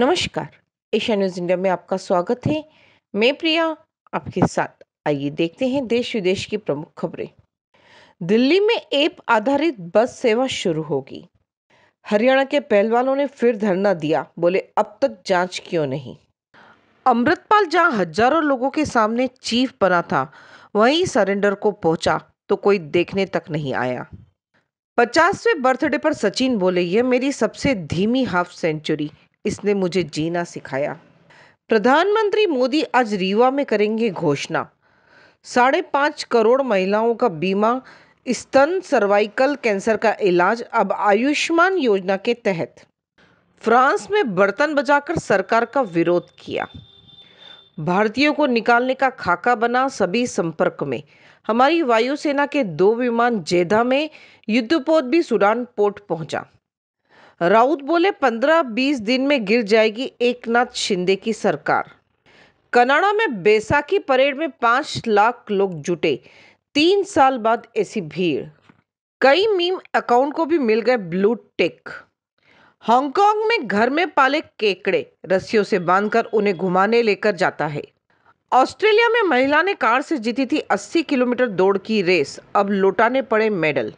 नमस्कार Asia news India में आपका स्वागत है मैं प्रिया आपके साथ आइए देखते हैं देश विदेश की प्रमुख खबरें दिल्ली में ऐप आधारित बस सेवा शुरू होगी हरियाणा के पहलवानों ने फिर धरना दिया बोले अब तक जांच क्यों नहीं अमृतपाल जहां हजारों लोगों के सामने चीफ बना था वहीं सरेंडर को पहुंचा तो कोई देखने तक नहीं आया पचासवें बर्थडे पर सचिन बोले यह मेरी सबसे धीमी हाफ सेंचुरी इसने मुझे जीना सिखाया प्रधानमंत्री मोदी आज रीवा में करेंगे घोषणा साढ़े पाँच करोड़ महिलाओं का बीमा स्तन सर्वाइकल कैंसर का इलाज अब आयुष्मान योजना के तहत फ्रांस में बर्तन बजाकर सरकार का विरोध किया भारतीयों को निकालने का खाका बना सभी संपर्क में हमारी वायुसेना के दो विमान जेधा में युद्धपोत भी सूडान पोर्ट पहुंचा राउत बोले पंद्रह बीस दिन में गिर जाएगी एकनाथ शिंदे की सरकार कनाडा में बैसाखी परेड में पांच लाख लोग जुटे तीन साल बाद ऐसी भीड़ कई मीम अकाउंट को भी मिल गए ब्लू टेक हांगकांग में घर में पाले केकड़े रस्सियों से बांधकर उन्हें घुमाने लेकर जाता है ऑस्ट्रेलिया में महिला ने कार से जीती थी 80 किलोमीटर दौड़ की रेस अब लौटाने पड़े मेडल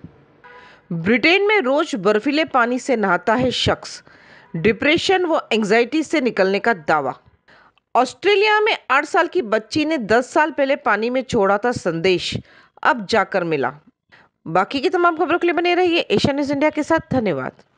ब्रिटेन में रोज बर्फीले पानी से नहाता है शख्स डिप्रेशन व एंग्जाइटी से निकलने का दावा ऑस्ट्रेलिया में आठ साल की बच्ची ने दस साल पहले पानी में छोड़ा था संदेश अब जाकर मिला बाकी की तमाम खबरों के लिए बने रहिए एशिया न्यूज इंडिया के साथ धन्यवाद